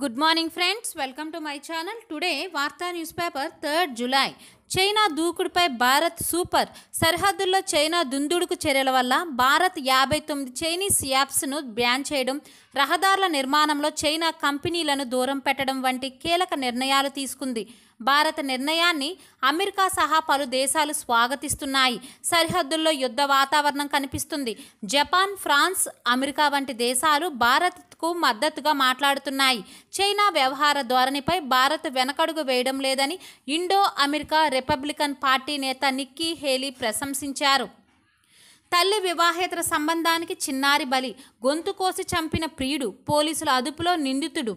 Good morning friends, welcome to my channel. Today Vartha newspaper 3rd July China దూకుడుపై Bharat super సరిహద్దుల్లో China దుందుడుకు చర్యల వల్ల భారత్ యాభై తొమ్మిది చైనీస్ యాప్స్ను బ్యాన్ చేయడం రహదారుల నిర్మాణంలో చైనా కంపెనీలను దూరం పెట్టడం వంటి కీలక నిర్ణయాలు తీసుకుంది భారత నిర్ణయాన్ని అమెరికా సహా పలు దేశాలు స్వాగతిస్తున్నాయి సరిహద్దుల్లో యుద్ధ వాతావరణం కనిపిస్తుంది జపాన్ ఫ్రాన్స్ అమెరికా వంటి దేశాలు భారత్కు మద్దతుగా మాట్లాడుతున్నాయి చైనా వ్యవహార ధోరణిపై భారత్ వెనకడుగు వేయడం లేదని ఇండో అమెరికా రిపబ్లికన్ పార్టీ నేత నిక్కీ హేలీ ప్రశంసించారు తల్లి వివాహేతర సంబంధానికి చిన్నారి బలి గొంతు కోసి చంపిన ప్రియుడు పోలీసుల అదుపులో నిందితుడు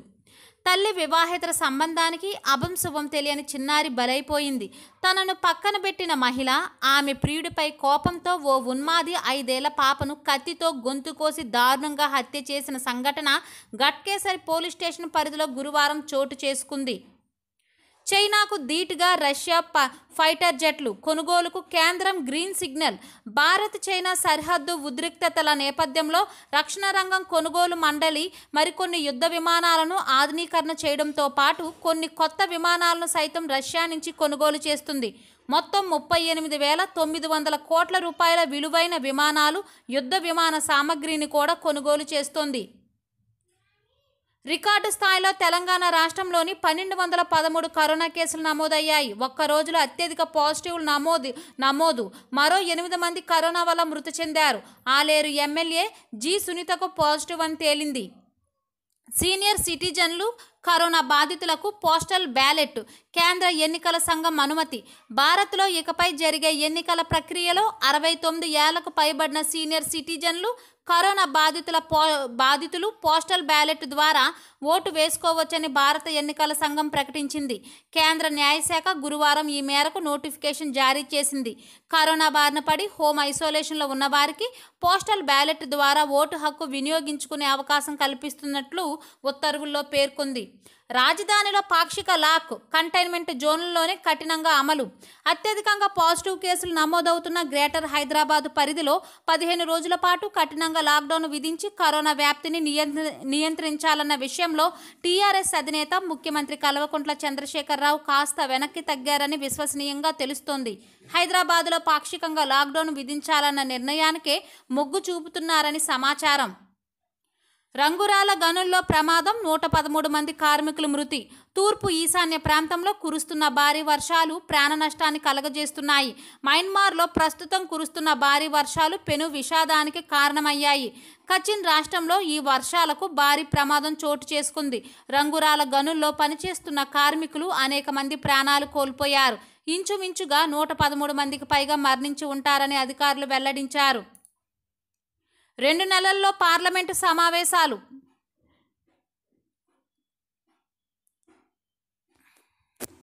తల్లి వివాహేతర సంబంధానికి అభంశుభం తెలియని చిన్నారి బలైపోయింది తనను పక్కన పెట్టిన మహిళ ఆమె ప్రియుడిపై కోపంతో ఓ ఉన్మాది ఐదేళ్ల పాపను కత్తితో గొంతు కోసి దారుణంగా హత్య చేసిన సంఘటన గట్కేసరి పోలీస్ స్టేషన్ పరిధిలో గురువారం చోటు చేసుకుంది చైనాకు ధీటుగా రష్యా ఫైటర్ జెట్లు కొనుగోలుకు కేంద్రం గ్రీన్ సిగ్నల్ భారత్ చైనా సరిహద్దు ఉద్రిక్తతల నేపథ్యంలో రక్షణ రంగం కొనుగోలు మండలి మరికొన్ని యుద్ధ విమానాలను ఆధునీకరణ చేయడంతో పాటు కొన్ని కొత్త విమానాలను సైతం రష్యా నుంచి కొనుగోలు చేస్తుంది మొత్తం ముప్పై ఎనిమిది వేల తొమ్మిది వందల కోట్ల రూపాయల విలువైన విమానాలు యుద్ధ విమాన సామగ్రిని కూడా కొనుగోలు చేస్తోంది రికార్డు స్థాయిలో తెలంగాణ రాష్ట్రంలోని పన్నెండు వందల పదమూడు కరోనా కేసులు నమోదయ్యాయి ఒక్క రోజులో అత్యధిక పాజిటివ్లు నమోదు నమోదు మరో ఎనిమిది మంది కరోనా వల్ల మృతి చెందారు ఆలేరు ఎమ్మెల్యే జి సునీతకు పాజిటివ్ అని తేలింది సీనియర్ సిటిజన్లు కరోనా బాధితులకు పోస్టల్ బ్యాలెట్ కేంద్ర ఎన్నికల సంఘం అనుమతి భారత్లో ఇకపై జరిగే ఎన్నికల ప్రక్రియలో అరవై తొమ్మిది ఏళ్లకు పైబడిన సీనియర్ సిటిజన్లు కరోనా బాధితుల పో బాధితులు పోస్టల్ బ్యాలెట్ ద్వారా ఓటు వేసుకోవచ్చని భారత ఎన్నికల సంఘం ప్రకటించింది కేంద్ర న్యాయశాఖ గురువారం ఈ మేరకు నోటిఫికేషన్ జారీ చేసింది కరోనా బారిన పడి హోమ్ ఐసోలేషన్లో ఉన్నవారికి పోస్టల్ బ్యాలెట్ ద్వారా ఓటు హక్కు వినియోగించుకునే అవకాశం కల్పిస్తున్నట్లు ఉత్తర్వుల్లో పేర్కొంది రాజధానిలో పాక్షిక లాక్ కంటైన్మెంట్ జోన్లలోనే కఠినంగా అమలు అత్యధికంగా పాజిటివ్ కేసులు నమోదవుతున్న గ్రేటర్ హైదరాబాద్ పరిధిలో పదిహేను రోజుల పాటు కఠినంగా లాక్డౌన్ విధించి కరోనా వ్యాప్తిని నియంత్రించాలన్న విషయంలో టీఆర్ఎస్ అధినేత ముఖ్యమంత్రి కల్వకుంట్ల చంద్రశేఖరరావు కాస్త వెనక్కి తగ్గారని విశ్వసనీయంగా తెలుస్తోంది హైదరాబాద్లో పాక్షికంగా లాక్డౌన్ విధించాలన్న నిర్ణయానికే మొగ్గు చూపుతున్నారని సమాచారం రంగురాల గనుల్లో ప్రమాదం నూట పదమూడు మంది కార్మికులు మృతి తూర్పు ఈశాన్య ప్రాంతంలో కురుస్తున్న భారీ వర్షాలు ప్రాణ నష్టాన్ని కలగజేస్తున్నాయి మయన్మార్లో ప్రస్తుతం కురుస్తున్న భారీ వర్షాలు పెను విషాదానికి కారణమయ్యాయి కచిన్ రాష్ట్రంలో ఈ వర్షాలకు భారీ ప్రమాదం చోటు చేసుకుంది రంగురాల గనుల్లో పనిచేస్తున్న కార్మికులు అనేక మంది ప్రాణాలు కోల్పోయారు ఇంచుమించుగా నూట పదమూడు మందికి పైగా మరణించి ఉంటారని అధికారులు వెల్లడించారు రెండు నెలల్లో పార్లమెంటు సమావేశాలు